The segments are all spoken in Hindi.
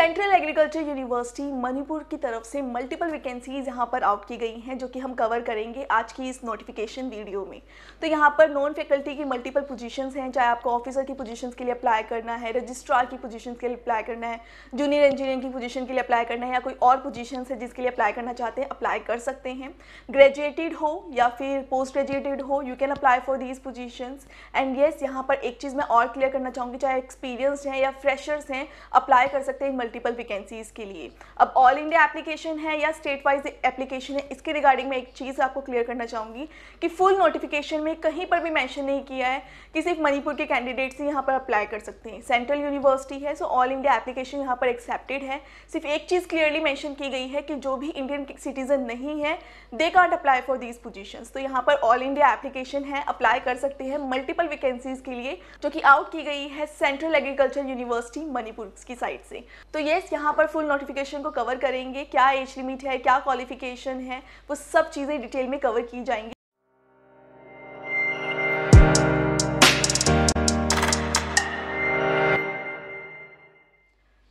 सेंट्रल एग्रीकल्चर यूनिवर्सिटी मणिपुर की तरफ से मल्टीपल वैकेंसीज यहाँ पर आउट की गई हैं जो कि हम कवर करेंगे आज की इस नोटिफिकेशन वीडियो में तो यहाँ पर नॉन फैकल्टी की मल्टीपल पोजीशंस हैं चाहे आपको ऑफिसर की पोजीशंस के लिए अप्लाई करना है रजिस्ट्रार की पोजीशंस के लिए अप्लाई करना है जूनियर इंजीनियर की पोजीशन के लिए अप्लाई करना है या कोई और पोजीशन है जिसके लिए अप्लाई करना चाहते हैं अप्लाई कर सकते हैं ग्रेजुएटेड हो या फिर पोस्ट ग्रेजुएटेड हो you can apply for these position and yes यहाँ पर एक चीज़ मैं और क्लियर करना चाहूँगी चाहे एक्सपीरियंस हैं या फ्रेशर्स हैं अप्लाई कर सकते हैं मल्टीपल वैकेंसीज़ के लिए अब ऑल इंडिया एप्लीकेशन है या स्टेट वाइज एप्लीकेशन है इसके रिगार्डिंग मैं एक चीज़ आपको क्लियर करना चाहूँगी कि फुल नोटिफिकेशन में कहीं पर भी मैंशन नहीं किया है कि सिर्फ मणिपुर के कैंडिडेट्स ही यहाँ पर अप्लाई कर सकते हैं सेंट्रल यूनिवर्सिटी है सो ऑल इंडिया एप्लीकेशन यहाँ पर एक्सेप्टेड है सिर्फ एक चीज़ क्लियरली मैंशन की गई है कि जो भी इंडियन सिटीजन नहीं है they can't apply for these position तो यहाँ पर ऑल इंडिया एप्लीकेशन है अप्लाई कर सकते हैं मल्टीपल वैकेंसीज के लिए जो कि आउट की गई है सेंट्रल एग्रीकल्चर यूनिवर्सिटी मणिपुर की साइड से तो येस तो यहाँ पर फुल नोटिफिकेशन को कवर करेंगे क्या एज लिमिट है क्या क्वालिफिकेशन है वो सब चीज़ें डिटेल में कवर की जाएंगी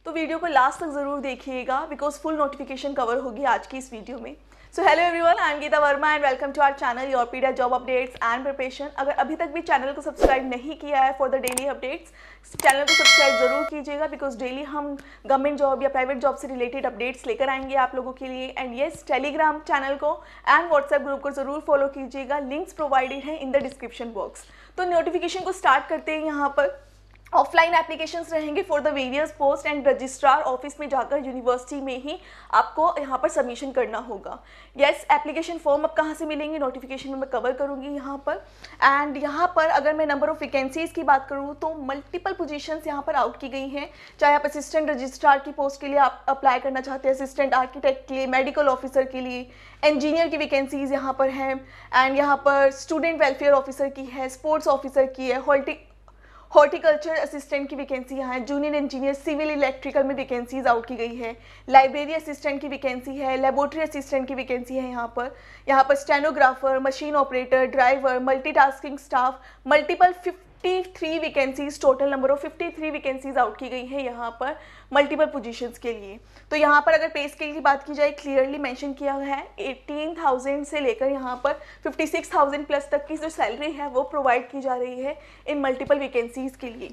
तो वीडियो को लास्ट तक ज़रूर देखिएगा बिकॉज फुल नोटिफिकेशन कवर होगी आज की इस वीडियो में so hello everyone I am Geeta Verma and welcome to our channel your pedia job updates and preparation अगर अभी तक भी चैनल को सब्सक्राइब नहीं किया है for the daily updates channel को सब्सक्राइब जरूर कीजिएगा बिकॉज डेली हम गवर्नमेंट जॉब या प्राइवेट जॉब से रिलेटेड अपडेट्स लेकर आएंगे आप लोगों के लिए एंड येस टेलीग्राम चैनल को एंड व्हाट्सएप ग्रुप को ज़रूर फॉलो कीजिएगा लिंक्स प्रोवाइडेड हैं इन द डिस्क्रिप्शन बॉक्स तो नोटिफिकेशन को स्टार्ट करते हैं यहाँ पर ऑफलाइन एप्लीकेशंस रहेंगे for the various post and registrar office में जाकर यूनिवर्सिटी में ही आपको यहाँ पर सबमिशन करना होगा येस एप्लीकेशन फॉर्म आप कहाँ से मिलेंगे नोटिफिकेशन में मैं कवर करूँगी यहाँ पर एंड यहाँ पर अगर मैं नंबर ऑफ़ वैकेंसीज़ की बात करूँ तो मल्टीपल पोजिशन यहाँ पर आउट की गई हैं चाहे आप असिस्टेंट रजिस्ट्रार की पोस्ट के लिए आप अप्लाई करना चाहते हैं असिस्टेंट आर्किटेक्ट के लिए मेडिकल ऑफिसर के लिए इंजीनियर की वैकेंसीज़ यहाँ पर हैं एंड यहाँ पर स्टूडेंट वेलफेयर ऑफिसर की है स्पोर्ट्स ऑफिसर की है हॉल्टिक हॉर्टिकल्चर असिस्टेंट की वैकेंसी यहाँ है जूनियर इंजीनियर सिविल इलेक्ट्रिकल में वैकेंसीज आउट की गई है लाइब्रेरी असिस्टेंट की वैकेंसी है लेबोरेटरी असिस्टेंट की वैकेंसी है यहाँ पर यहाँ पर stenographer machine operator driver multitasking staff multiple 53 vacancies total number of 53 vacancies out की गई है यहाँ पर मल्टीपल पोजीशंस के लिए तो यहाँ पर अगर पे स्केल की बात की जाए क्लियरली मेंशन किया गया है 18,000 से लेकर यहाँ पर 56,000 प्लस तक की जो सैलरी है वो प्रोवाइड की जा रही है इन मल्टीपल वैकेंसीज के लिए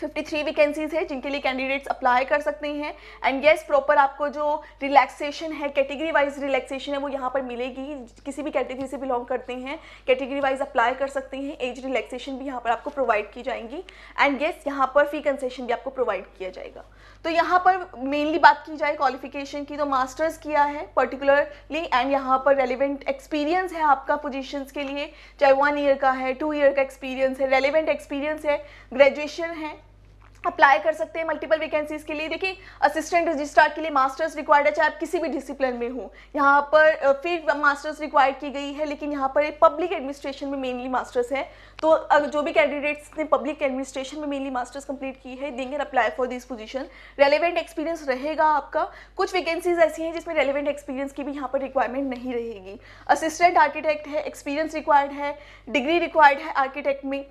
फिफ्टी थ्री वैकेंसीज है जिनके लिए कैंडिडेट्स अप्लाई कर सकते हैं एंड येस प्रॉपर आपको जो रिलैक्सेशन है कैटेगरी वाइज रिलैक्सेशन है वो यहाँ पर मिलेगी किसी भी कैटेगरी से बिलोंग करते हैं कैटेगरी वाइज अप्लाई कर सकते हैं एज रिलैक्सेशन भी यहाँ पर आपको प्रोवाइड की जाएंगी एंड येस यहाँ पर फी कंसेशन भी आपको प्रोवाइड किया जाएगा तो यहाँ पर मेनली बात की जाए क्वालिफिकेशन की तो मास्टर्स किया है पर्टिकुलरली एंड यहाँ पर रेलिवेंट एक्सपीरियंस है आपका पोजिशन के लिए चाहे वन ईयर का है टू ईयर का एक्सपीरियंस है रेलिवेंट एक्सपीरियंस है ग्रेजुएशन है अप्लाई कर सकते हैं मल्टीपल वैकेंसीज के लिए देखिए असिस्टेंट रजिस्ट्रार के लिए मास्टर्स रिक्वायर्ड है चाहे आप किसी भी डिसिप्लिन में हो यहाँ पर फिर मास्टर्स रिक्वायर्ड की गई है लेकिन यहाँ पर पब्लिक एडमिनिस्ट्रेशन में मेनली मास्टर्स है तो जो भी कैंडिडेट्स ने पब्लिक एडमिनिस्ट्रेशन में मेनली मास्टर्स कंप्लीट की है देंगे apply for this position relevant experience रहेगा आपका कुछ वैकेंसीज ऐसी हैं जिसमें रेलिवेंट एक्सपीरियंस की भी यहाँ पर रिक्वायरमेंट नहीं रहेगी असिस्टेंट आर्किटेक्ट है एक्सपीरियंस रिक्वायर्ड है डिग्री रिक्वायर्ड है आर्किटेक्ट में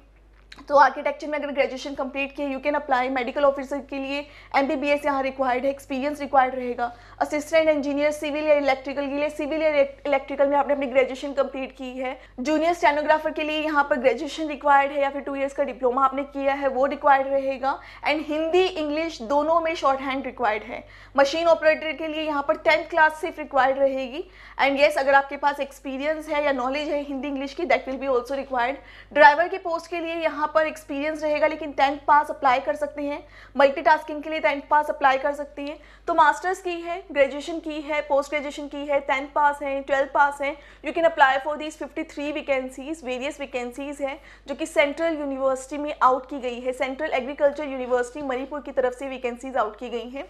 तो आर्किटेक्चर में अगर ग्रेजुएशन कंप्लीट किया you can apply medical officer के लिए एम बी बी एस यहाँ रिक्वायर्ड है एक्सपीरियंस रिक्वायर्ड रहेगा असिस्टेंट इंजीनियर सिविल या इलेक्ट्रिकल के लिए सिविल या इलेक्ट्रिकल में आपने अपनी ग्रेजुएशन कंप्लीट की है जूनियर स्टेनोग्राफर के लिए यहाँ पर ग्रेजुएशन रिक्वायर्ड है या फिर टू ईयर्स का डिप्लोमा आपने किया है वो रिक्वायर्ड रहेगा एंड हिंदी इंग्लिश दोनों में शॉर्ट हैंड रिक्वायर्ड है मशीन ऑपरेटर के लिए यहाँ पर टेंथ क्लास सिर्फ रिक्वायर्ड रहेगी एंड येस अगर आपके पास एक्सपीरियंस है या नॉलेज है हिंदी इंग्लिश की that will be also required driver के पोस्ट के लिए यहाँ यहाँ पर एक्सपीरियंस रहेगा लेकिन टेंथ पास अप्लाई कर सकते हैं मल्टीटास्किंग के लिए टेंथ पास अप्लाई कर सकते हैं तो मास्टर्स की है ग्रेजुएशन की है पोस्ट ग्रेजुएशन की है टेंथ पास है ट्वेल्थ पास है you can apply for these fifty three vacancies various vacancies हैं जो कि सेंट्रल यूनिवर्सिटी में आउट की गई है सेंट्रल एग्रीकल्चर यूनिवर्सिटी मणिपुर की तरफ से वैकेंसीज आउट की गई हैं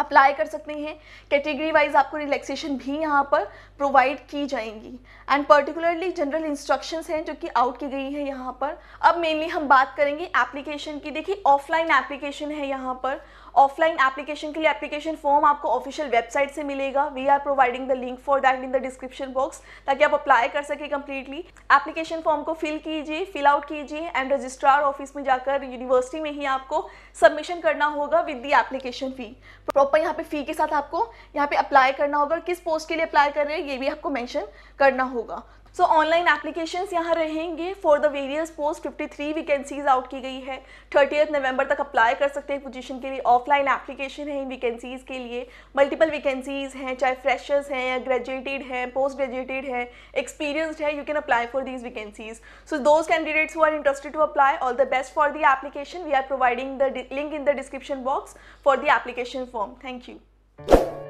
अप्लाई कर सकते हैं कैटेगरी वाइज आपको रिलैक्सेशन भी यहाँ पर प्रोवाइड की जाएंगी एंड पर्टिकुलरली जनरल इंस्ट्रक्शंस हैं जो कि आउट की गई है यहाँ पर अब मेनली हम बात करेंगे एप्लीकेशन की देखिए ऑफलाइन एप्लीकेशन है यहाँ पर ऑफलाइन एप्लीकेशन के लिए एप्लीकेशन फॉर्म आपको ऑफिशियल वेबसाइट से मिलेगा we are providing the link for that in the description box ताकि आप अप्लाई कर सके कंप्लीटली एप्लीकेशन फॉर्म को फिल कीजिए फिल आउट कीजिए एंड रजिस्ट्रार ऑफिस में जाकर यूनिवर्सिटी में ही आपको सबमिशन करना होगा with the application fee proper यहाँ पे फ़ी के साथ आपको यहाँ पे अप्लाई करना होगा किस पोस्ट के लिए अप्लाई कर रहे हैं ये भी आपको मैंशन करना होगा सो ऑनलाइन एप्लीकेशंस यहाँ रहेंगे for the various post 53 vacancies out की गई है थर्टी नवंबर तक अप्लाई कर सकते हैं पोजीशन के लिए ऑफलाइन एप्लीकेशन है इन वैकेंसीज़ के लिए मल्टीपल वैकेंसीज़ हैं चाहे फ्रेशर्स हैं या ग्रेजुएटेड हैं पोस्ट ग्रेजुएटेड हैं एक्सपीरियंसड है you can apply for these vacancies so those candidates who are interested to apply all the best for the application we are providing the link in the description box for the application form thank you